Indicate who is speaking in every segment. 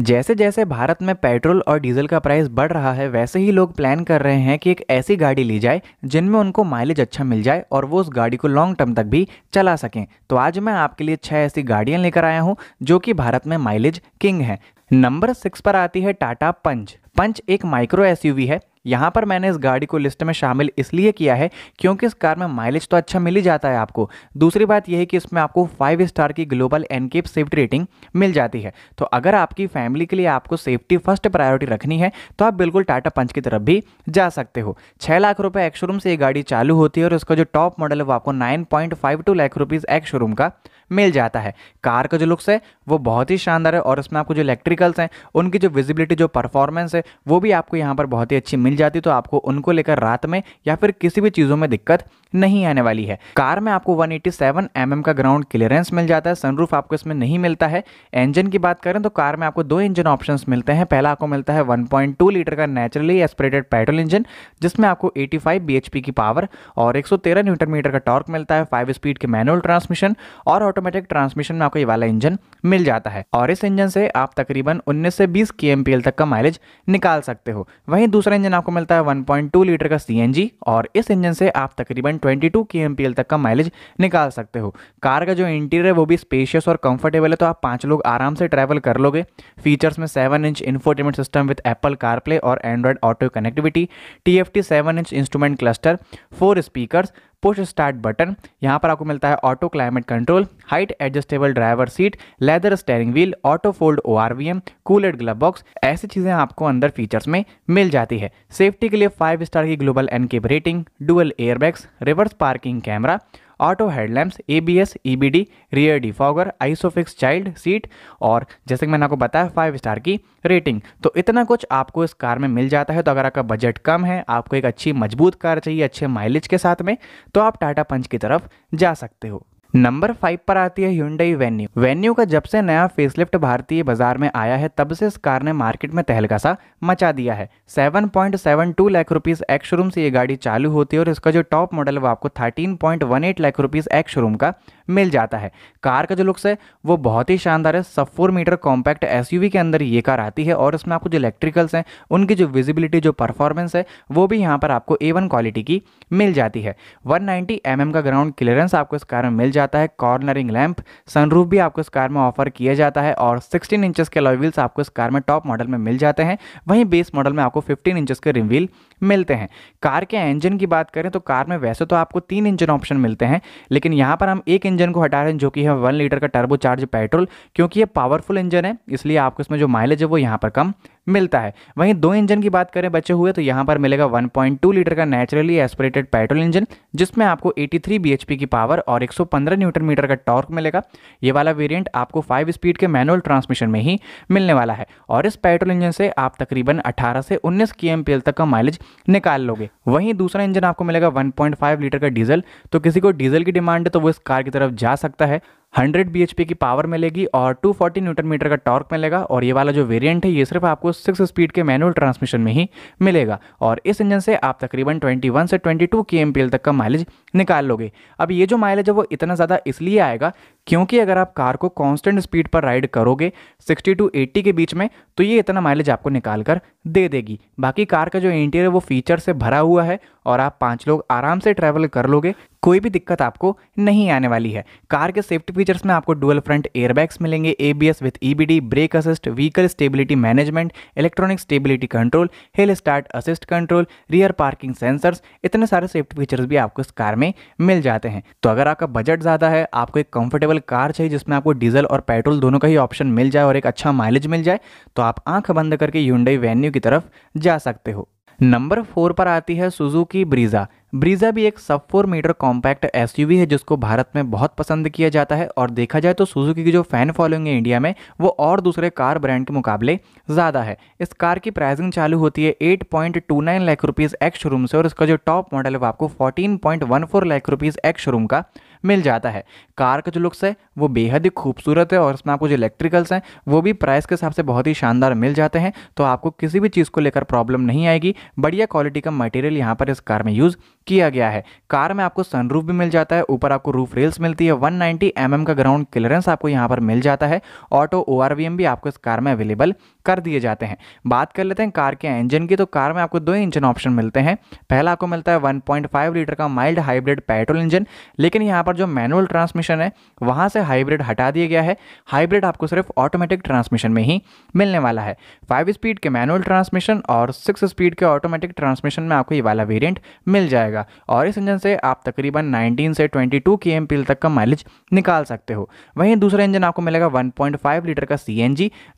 Speaker 1: जैसे जैसे भारत में पेट्रोल और डीजल का प्राइस बढ़ रहा है वैसे ही लोग प्लान कर रहे हैं कि एक ऐसी गाड़ी ली जाए जिनमें उनको माइलेज अच्छा मिल जाए और वो उस गाड़ी को लॉन्ग टर्म तक भी चला सकें तो आज मैं आपके लिए छह ऐसी गाड़ियां लेकर आया हूँ जो कि भारत में माइलेज किंग है नंबर सिक्स पर आती है टाटा पंच पंच एक माइक्रो एसयूवी है यहाँ पर मैंने इस गाड़ी को लिस्ट में शामिल इसलिए किया है क्योंकि इस कार में माइलेज तो अच्छा मिल ही जाता है आपको दूसरी बात यह है कि इसमें आपको फाइव स्टार की ग्लोबल एनकेप सेफ्टी रेटिंग मिल जाती है तो अगर आपकी फैमिली के लिए आपको सेफ्टी फर्स्ट प्रायोरिटी रखनी है तो आप बिल्कुल टाटा पंच की तरफ भी जा सकते हो छः लाख रुपये एक्शोरूम से ये गाड़ी चालू होती है और उसका जो टॉप मॉडल है वो आपको nine point five two lakh rupees ex showroom का मिल जाता है कार का जो लुक्स है वो बहुत ही शानदार है और उसमें आपको जो इलेक्ट्रिकल्स हैं उनकी जो विजिबिलिटी जो परफॉर्मेंस है वो भी आपको यहाँ पर बहुत ही अच्छी मिल जाती तो आपको उनको लेकर रात में या फिर किसी भी चीज़ों में दिक्कत नहीं आने वाली है कार में आपको 187 mm का ग्राउंड क्लियरेंस मिल जाता है सनरूफ आपको इसमें नहीं मिलता है इंजन की बात करें तो कार में आपको दो इंजन ऑप्शन मिलते हैं पहला आपको मिलता है 1.2 लीटर का नेचुरली एस्पिरेटेड पेट्रोल इंजन जिसमें आपको 85 फाइव की पावर और 113 न्यूटन मीटर का टॉर्क मिलता है फाइव स्पीड के मैनुअल ट्रांसमिशन और ऑटो ऑटोमेटिक ट्रांसमिशन में आपको ये वाला इंजन मिल जाता है और इस इंजन से आप तकरीबन 19 से 20 के तक का माइलेज निकाल सकते हो वहीं दूसरा इंजन आपको मिलता है 1.2 लीटर का सी और इस इंजन से आप तकरीबन 22 के तक का माइलेज निकाल सकते हो कार का जो इंटीरियर है वो भी स्पेशियस और कंफर्टेबल है तो आप पाँच लोग आराम से ट्रैवल कर लोगे फीचर्स में seven inch infotainment system with Apple CarPlay और Android auto connectivity T F inch instrument cluster four speaker push start button यहाँ पर आपको मिलता है auto climate control height adjustable driver seat leather steering wheel auto fold O R V M cooled glove box ऐसी चीज़ें आपको अंदर features में मिल जाती है सेफ्टी के लिए फाइव स्टार की global NCAP rating dual airbags reverse parking camera auto headlamps A B S E B D rear defogger ISOFIX child seat और जैसे कि मैंने आपको बताया फाइव स्टार की रेटिंग तो इतना कुछ आपको इस कार में मिल जाता है तो अगर आपका बजट कम है आपको एक अच्छी मजबूत कार चाहिए अच्छे माइलेज के साथ में तो आप टाटा पंच की तरफ जा सकते हो नंबर फाइव पर आती है ह्यूंडई वेन्यू वेन्यू का जब से नया फेसलिफ्ट भारतीय बाजार में आया है तब से इस कार ने मार्केट में तहलका सा मचा दिया है 7.72 लाख रुपीस एक्स शोरूम से ये गाड़ी चालू होती है और इसका जो टॉप मॉडल वो आपको 13.18 लाख रुपीस एक्स शोरूम का मिल जाता है कार का जो लुक्स है वो बहुत ही शानदार है सब फोर मीटर कॉम्पैक्ट एस के अंदर ये कार आती है और इसमें आपको जो इलेक्ट्रिकल्स हैं उनकी जो विजिबिलिटी जो परफॉर्मेंस है वो भी यहाँ पर आपको ए क्वालिटी की मिल जाती है वन नाइन्टी mm का ग्राउंड क्लियरेंस आपको इस कार में मिल जाता जाता है कॉर्नरिंग लैंप सनरूफ भी आपको इस कार में ऑफर किया जाता है और 16 इंचेस के व्हील्स आपको इस कार में टॉप मॉडल में मिल जाते हैं वहीं बेस मॉडल में आपको 15 इंचेस के रिमव्हील मिलते हैं कार के इंजन की बात करें तो कार में वैसे तो आपको तीन इंजन ऑप्शन मिलते हैं लेकिन यहाँ पर हम एक इंजन को हटा रहे हैं जो कि है वन लीटर का टर्बो चार्ज पेट्रोल क्योंकि ये पावरफुल इंजन है इसलिए आपको इसमें जो माइलेज है वो यहाँ पर कम मिलता है वहीं दो इंजन की बात करें बचे हुए तो यहाँ पर मिलेगा 1.2 लीटर का नेचुरली एस्पिरेटेड पेट्रोल इंजन जिसमें आपको 83 bhp की पावर और 115 न्यूटन मीटर का टॉर्क मिलेगा ये वाला वेरिएंट आपको फाइव स्पीड के मैनुअल ट्रांसमिशन में ही मिलने वाला है और इस पेट्रोल इंजन से आप तकरीबन अठारह से उन्नीस के तक का माइलेज निकाल लोगे वहीं दूसरा इंजन आपको मिलेगा वन लीटर का डीजल तो किसी को डीजल की डिमांड है तो वो इस कार की तरफ जा सकता है एच पी की पावर मिलेगी और 240 न्यूटन मीटर का टॉर्क मिलेगा और ये वाला जो वेरिएंट है ये सिर्फ आपको सिक्स स्पीड के मैनुअल ट्रांसमिशन में ही मिलेगा और इस इंजन से आप तकरीबन 21 से 22 टू तक का माइलेज निकाल लोगे अब ये जो माइलेज है वो इतना ज़्यादा इसलिए आएगा क्योंकि अगर आप कार को कांस्टेंट स्पीड पर राइड करोगे 60 टू 80 के बीच में तो ये इतना माइलेज आपको निकाल कर दे देगी बाकी कार का जो इंटीरियर वो फीचर से भरा हुआ है और आप पांच लोग आराम से ट्रैवल कर लोगे कोई भी दिक्कत आपको नहीं आने वाली है कार के सेफ्टी फीचर्स में आपको डुअल फ्रंट एयरबैग्स मिलेंगे A B S with E brake assist vehicle stability management electronic stability control hill start assist control rear parking sensors इतने सारे सेफ्टी फीचर्स भी आपको इस कार में मिल जाते हैं तो अगर आपका बजट ज़्यादा है आपको एक कंफर्टेबल अफोर्डेबल कार चाहिए जिसमें आपको डीजल और पेट्रोल दोनों का ही ऑप्शन मिल जाए और एक अच्छा माइलेज मिल जाए तो आप आंख बंद करके यूंडई वेन्यू की तरफ जा सकते हो नंबर फोर पर आती है सुजुकी ब्रीजा ब्रीजा भी एक सब फोर मीटर कॉम्पैक्ट एसयूवी है जिसको भारत में बहुत पसंद किया जाता है और देखा जाए तो सुजुकी की जो फैन फॉलोइंग है इंडिया में वो और दूसरे कार ब्रांड के मुकाबले ज़्यादा है इस कार की प्राइसिंग चालू होती है eight point two nine lakh rupees ex showroom से और इसका जो टॉप मॉडल है वो आपको fourteen point one four lakh rupees ex showroom का मिल जाता है कार का जो लुक्स है वो बेहद ही खूबसूरत है और इसमें आपको जो इलेक्ट्रिकल्स हैं वो भी प्राइस के हिसाब से बहुत ही शानदार मिल जाते हैं तो आपको किसी भी चीज़ को लेकर प्रॉब्लम नहीं आएगी बढ़िया क्वालिटी का मटेरियल यहाँ पर इस कार में यूज़ किया गया है कार में आपको सनरूफ भी मिल जाता है ऊपर आपको रूफ रेल्स मिलती है 190 नाइनटी mm का ग्राउंड क्लियरेंस आपको यहाँ पर मिल जाता है ऑटो ओ भी आपको इस कार में अवेलेबल कर दिए जाते हैं बात कर लेते हैं कार के इंजन की तो कार में आपको दो इंजन ऑप्शन मिलते हैं पहला आपको मिलता है 1.5 लीटर का माइल्ड हाइब्रिड पेट्रोल इंजन लेकिन यहाँ पर जो मैनुअल ट्रांसमिशन है वहाँ से हाइब्रिड हटा दिया गया है हाइब्रिड आपको सिर्फ ऑटोमेटिक ट्रांसमिशन में ही मिलने वाला है फाइव स्पीड के मैनुअल ट्रांसमिशन और सिक्स स्पीड के ऑटोमेटिक ट्रांसमिशन में आपको ये वाला वेरियंट मिल जाएगा और इस इंजन से आप तकरीबन नाइनटीन से ट्वेंटी टू तक का माइलेज निकाल सकते हो वहीं दूसरा इंजन आपको मिलेगा वन लीटर का सी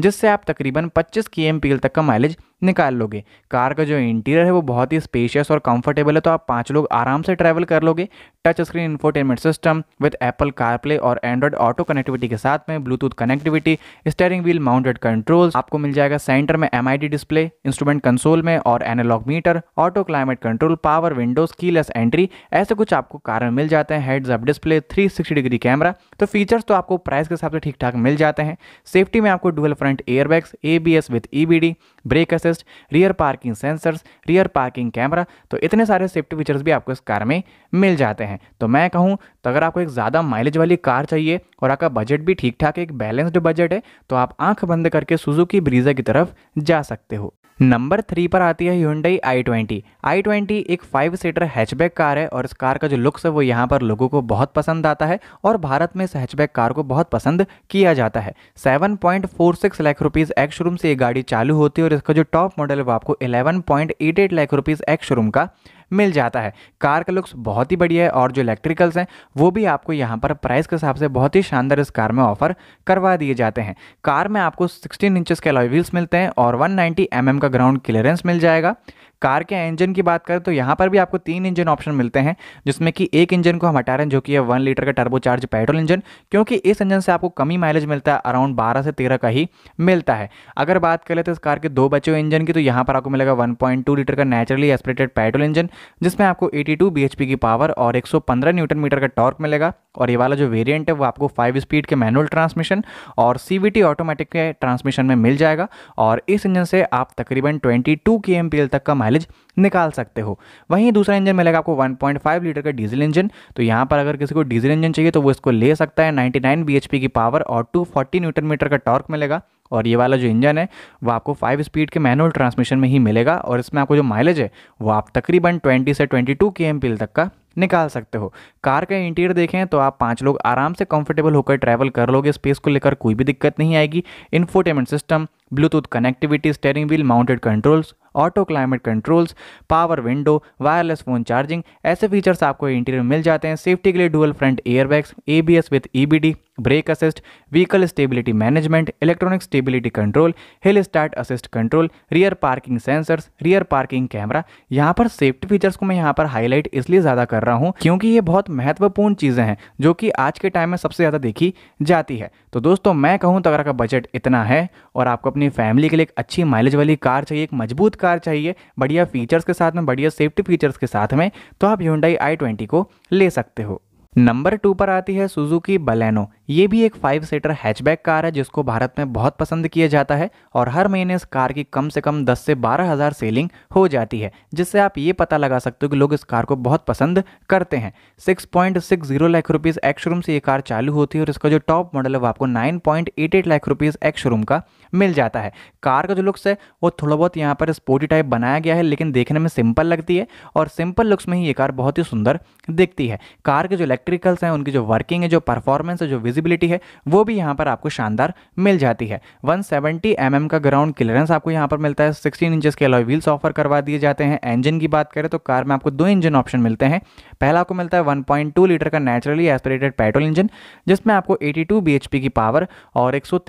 Speaker 1: जिससे आप तकरीबन पच्चीस के तक का माइलेज निकाल लोगे कार का जो इंटीरियर है वो बहुत ही स्पेशियस और कंफर्टेबल है तो आप पाँच लोग आराम से ट्रैवल कर लोगे touch screen infotainment system with Apple CarPlay और एंड्रॉयड ऑटो कनेक्टिविटी के साथ में Bluetooth connectivity steering wheel mounted controls आपको मिल जाएगा सेंटर में एम डिस्प्ले इंस्ट्रूमेंट कंसोल में और analogue meter auto climate control power windows keyless entry ऐसे कुछ आपको कार में मिल जाते हैं heads up display three degree camera तो फीचर्स तो आपको प्राइस के हिसाब से ठीक ठाक मिल जाते हैं सेफ्टी में आपको dual front airbags A B S with E B D brake assist rear parking sensors rear parking camera तो इतने सारे सेफ्टी फीचर्स भी आपको इस कार में मिल जाते हैं तो मैं कहूँ तो अगर आपको एक ज़्यादा माइलेज वाली कार चाहिए और आपका बजट भी ठीक ठाक एक बैलेंस्ड बजट है तो आप आंख बंद करके सुजुकी ब्रीजा की तरफ जा सकते हो नंबर थ्री पर आती है Hyundai i twenty i twenty एक फाइव सीटर हैचबैक कार है और इस कार का जो लुक्स है वो यहाँ पर लोगों को बहुत पसंद आता है और भारत में इस हैचबैक कार को बहुत पसंद किया जाता है 7.46 लाख रुपीस एक्स शोरूम से ये गाड़ी चालू होती है और इसका जो टॉप मॉडल है वो आपको 11.88 लाख रुपीस एक्स शोरूम का मिल जाता है कार का लुक्स बहुत ही बढ़िया है और जो इलेक्ट्रिकल्स हैं वो भी आपको यहाँ पर प्राइस के हिसाब से बहुत ही शानदार इस कार में ऑफर करवा दिए जाते हैं कार में आपको सिक्सटीन इंचज़ के अलॉय व्हील्स मिलते हैं और वन नाइन्टी mm का ग्राउंड क्लियरेंस मिल जाएगा कार के इंजन की बात करें तो यहाँ पर भी आपको तीन इंजन ऑप्शन मिलते हैं जिसमें कि एक इंजन को हम हटा रहे हैं जो कि है वन लीटर का टर्बोचार्ज पेट्रोल इंजन क्योंकि इस इंजन से आपको कमी माइलेज मिलता है अराउंड बारह से तेरह का ही मिलता है अगर बात करें तो इस कार के दो बचे हुए इंजन की तो यहाँ पर आपको मिलेगा वन लीटर का नेचुरली एस्परेटेड पेट्रोल इंजन जिसमें आपको एटी टू की पावर और एक न्यूटन मीटर का टॉर्क मिलेगा और ये वाला जो वेरिएंट है वो आपको फाइव स्पीड के मैनुअल ट्रांसमिशन और सी ऑटोमेटिक के ट्रांसमिशन में मिल जाएगा और इस इंजन से आप तकरीबन 22 टू के तक का माइलेज निकाल सकते हो वहीं दूसरा इंजन मिलेगा आपको 1.5 लीटर का डीजल इंजन तो यहाँ पर अगर किसी को डीजल इंजन चाहिए तो वो इसको ले सकता है नाइन्टी नाइन की पावर और टू न्यूटन मीटर का टॉर्क मिलेगा और ये वाला जो इंजन है वो आपको फाइव स्पीड के मैनुअल ट्रांसमिशन में ही मिलेगा और इसमें आपको जो माइलेज है वो आप तकरीबन 20 से 22 टू के तक का निकाल सकते हो कार का इंटीरियर देखें तो आप पाँच लोग आराम से कंफर्टेबल होकर ट्रैवल कर लोगे स्पेस को लेकर कोई भी दिक्कत नहीं आएगी infotainment system Bluetooth connectivity steering wheel mounted controls auto climate controls power window wireless phone charging ऐसे फीचर्स आपको इंटीरियर में मिल जाते हैं सेफ्टी के लिए dual front airbags ABS with EBD brake assist vehicle stability management electronic stability control hill start assist control rear parking sensors rear parking camera यहाँ पर सेफ्टी फीचर्स को मैं यहाँ पर हाईलाइट इसलिए ज़्यादा कर रहा हूँ क्योंकि ये बहुत महत्वपूर्ण चीज़ें हैं जो कि आज के टाइम में सबसे ज़्यादा देखी जाती है तो दोस्तों मैं कहूँ तो अगर आपका बजट इतना है और आपको अपनी अपनी फैमिली के लिए एक अच्छी माइलेज वाली कार चाहिए एक मजबूत कार चाहिए बढ़िया फीचर्स के साथ में बढ़िया सेफ्टी फीचर्स के साथ में तो आप ह्यूंडई आई ट्वेंटी को ले सकते हो नंबर टू पर आती है सुजुकी बलेनो ये भी एक फाइव सीटर हैचबैक कार है जिसको भारत में बहुत पसंद किया जाता है और हर महीने इस कार की कम से कम 10 से बारह हज़ार सेलिंग हो जाती है जिससे आप ये पता लगा सकते हो कि लोग इस कार को बहुत पसंद करते हैं 6.60 लाख रुपीज़ एक्स रूम से ये कार चालू होती है और इसका जो टॉप मॉडल है वो आपको nine eight lakh rupees ex room का मिल जाता है कार का जो लुक्स है वो थोड़ा बहुत यहाँ पर स्पोर्टी टाइप बनाया गया है लेकिन देखने में सिंपल लगती है और सिंपल लुक्स में ही ये कार बहुत ही सुंदर दिखती है कार के जो इलेक्ट्रिकल्स हैं उनकी जो वर्किंग है जो परफॉर्मेंस है जो विजिबिलिटी है वो भी यहाँ पर आपको शानदार मिल जाती है 170 सेवेंटी mm का ग्राउंड क्लियरेंस आपको यहाँ पर मिलता है 16 इंचेस के अलॉय व्हील्स ऑफर करवा दिए जाते हैं इंजन की बात करें तो कार में आपको दो इंजन ऑप्शन मिलते हैं पहला आपको मिलता है वन लीटर का नेचुरली एस्परेटेड पेट्रोल इंजन जिसमें आपको एटी टू की पावर और एक सौ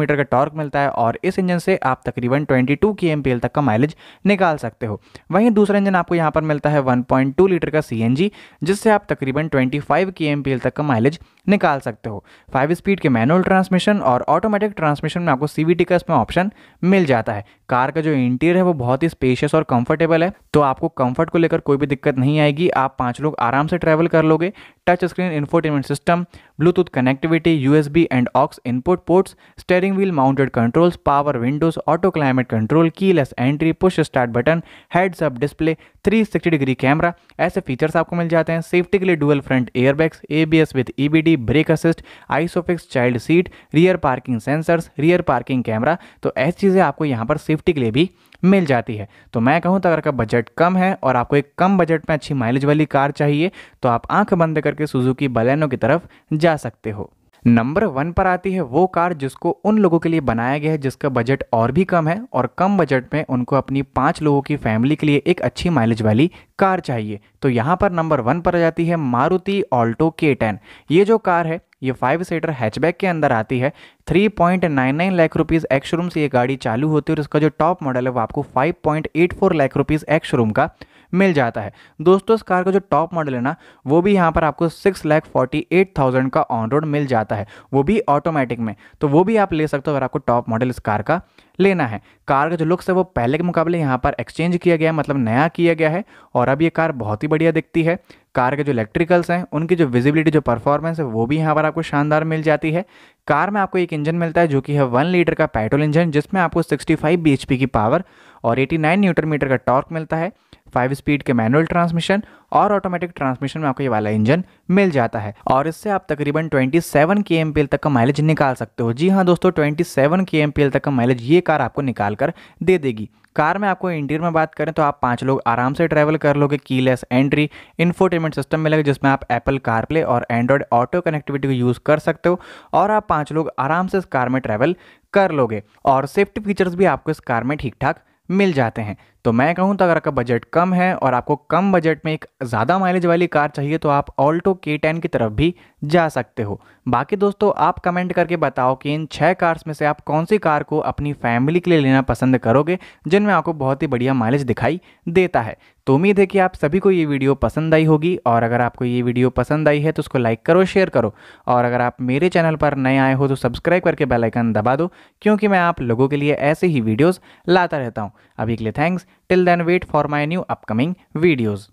Speaker 1: मीटर का टॉर्क मिलता है और इस इंजन से आप तकरीबन ट्वेंटी टू kmpl तक का माइलेज निकाल सकते हो वहीं दूसरा इंजन आपको यहाँ पर मिलता है वन लीटर का सी जिससे आप तकरीबन 25 फाइव के एम तक का माइलेज निकाल सकते हो फाइव स्पीड के मैनुअल ट्रांसमिशन और ऑटोमेटिक ट्रांसमिशन में आपको सी का इसमें ऑप्शन मिल जाता है कार का जो इंटीरियर है वो बहुत ही स्पेशियस और कंफर्टेबल है तो आपको कंफर्ट को लेकर कोई भी दिक्कत नहीं आएगी आप पाँच लोग आराम से ट्रैवल कर लोगे touch screen infotainment system Bluetooth connectivity USB and aux input ports steering wheel mounted controls power windows auto climate control keyless entry push start button heads up display 360 degree camera ऐसे features आपको मिल जाते हैं safety के लिए dual front airbags ABS with EBD ABC brake assist Isofix child seat rear parking sensors rear parking camera तो ऐसी चीज़ें आपको यहाँ पर सेफ्टी के लिए भी मिल जाती है तो मैं कहूँ तो अगर का बजट कम है और आपको एक कम बजट में अच्छी माइलेज वाली कार चाहिए तो आप आंख बंद करके सुजुकी बलैनो की तरफ जा सकते हो नंबर वन पर आती है वो कार जिसको उन लोगों के लिए बनाया गया है जिसका बजट और भी कम है और कम बजट में उनको अपनी पाँच लोगों की फैमिली के लिए एक अच्छी माइलेज वाली कार चाहिए तो यहाँ पर नंबर वन पर आ जाती है मारुति ऑल्टो के टेन ये जो कार है ये फाइव सीटर हैचबैक के अंदर आती है 3.99 लाख रुपीस एक्स शोरूम से ये गाड़ी चालू होती है और इसका जो टॉप मॉडल है वो आपको 5.84 लाख रुपीस एक्स शोरूम का मिल जाता है दोस्तों इस कार का जो टॉप मॉडल है ना वो भी यहाँ पर आपको six lakh forty eight thousand का ऑन रोड मिल जाता है वो भी ऑटोमेटिक में तो वो भी आप ले सकते हो अगर आपको टॉप मॉडल इस कार का लेना है कार का जो लुक्स है वो पहले के मुकाबले यहाँ पर एक्सचेंज किया गया मतलब नया किया गया है और अब ये कार बहुत ही बढ़िया दिखती है कार के जो इलेक्ट्रिकल्स हैं उनकी जो विजिबिलिटी जो परफॉर्मेंस है वो भी यहाँ पर आपको शानदार मिल जाती है कार में आपको एक इंजन मिलता है जो कि है वन लीटर का पेट्रोल इंजन जिसमें आपको 65 bhp की पावर और 89 न्यूटन मीटर का टॉर्क मिलता है फाइव स्पीड के मैनुअल ट्रांसमिशन और ऑटोमेटिक ट्रांसमिशन में आपको ये वाला इंजन मिल जाता है और इससे आप तकरीबन 27 सेवन के एम तक का माइलेज निकाल सकते हो जी हाँ दोस्तों 27 सेवन के एम तक का माइलेज ये कार आपको निकाल कर दे देगी कार में आपको इंटीरियर में बात करें तो आप पांच लोग आराम से ट्रैवल कर लोगे कीलेस एंट्री इन्फोटेनमेंट सिस्टम मिलेगा जिसमें आप एप्पल कारप्ले और एंड्रॉयड ऑटो कनेक्टिविटी को यूज़ कर सकते हो और आप पांच लोग आराम से इस कार में ट्रैवल कर लोगे और सेफ्टी फीचर्स भी आपको इस कार में ठीक ठाक मिल जाते हैं तो मैं कहूँ तो अगर आपका बजट कम है और आपको कम बजट में एक ज़्यादा माइलेज वाली कार चाहिए तो आप ऑल्टो के टेन की तरफ भी जा सकते हो बाकी दोस्तों आप कमेंट करके बताओ कि इन छः कार्स में से आप कौन सी कार को अपनी फैमिली के लिए लेना पसंद करोगे जिनमें आपको बहुत ही बढ़िया माइलेज दिखाई देता है तो उम्मीद है कि आप सभी को ये वीडियो पसंद आई होगी और अगर आपको ये वीडियो पसंद आई है तो उसको लाइक करो शेयर करो और अगर आप मेरे चैनल पर नए आए हो तो सब्सक्राइब करके बेलाइकन दबा दो क्योंकि मैं आप लोगों के लिए ऐसे ही वीडियोज़ लाता रहता हूँ अभी के लिए thanks till then wait for my new upcoming videos